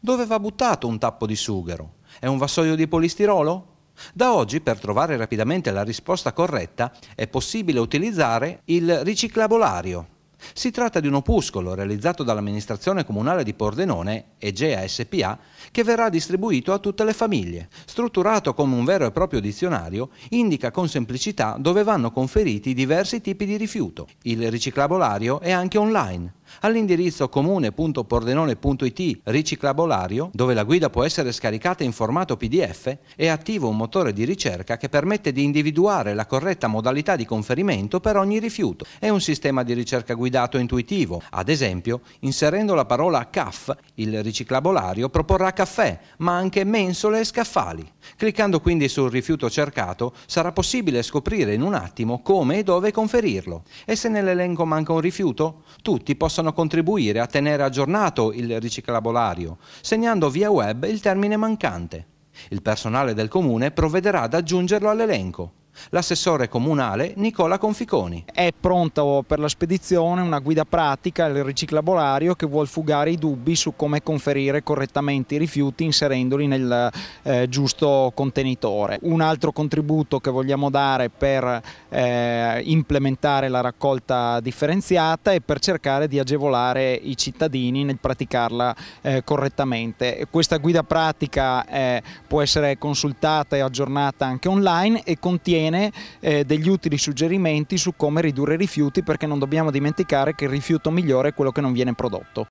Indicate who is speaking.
Speaker 1: Dove va buttato un tappo di sughero? È un vassoio di polistirolo? Da oggi, per trovare rapidamente la risposta corretta, è possibile utilizzare il riciclabolario. Si tratta di un opuscolo realizzato dall'amministrazione comunale di Pordenone, Egea SPA, che verrà distribuito a tutte le famiglie. Strutturato come un vero e proprio dizionario, indica con semplicità dove vanno conferiti diversi tipi di rifiuto. Il riciclabolario è anche online all'indirizzo comune.pordenone.it riciclabolario, dove la guida può essere scaricata in formato PDF, è attivo un motore di ricerca che permette di individuare la corretta modalità di conferimento per ogni rifiuto. È un sistema di ricerca guidato intuitivo. Ad esempio, inserendo la parola CAF, il riciclabolario proporrà caffè, ma anche mensole e scaffali. Cliccando quindi sul rifiuto cercato, sarà possibile scoprire in un attimo come e dove conferirlo. E se nell'elenco manca un rifiuto? Tutti possono possono contribuire a tenere aggiornato il riciclabolario, segnando via web il termine mancante. Il personale del comune provvederà ad aggiungerlo all'elenco l'assessore comunale Nicola Conficoni. È
Speaker 2: pronta per la spedizione una guida pratica, al riciclabolario, che vuol fugare i dubbi su come conferire correttamente i rifiuti inserendoli nel eh, giusto contenitore. Un altro contributo che vogliamo dare per eh, implementare la raccolta differenziata e per cercare di agevolare i cittadini nel praticarla eh, correttamente. Questa guida pratica eh, può essere consultata e aggiornata anche online e contiene bene eh, degli utili suggerimenti su come ridurre i rifiuti perché non dobbiamo dimenticare che il rifiuto migliore è quello che non viene prodotto.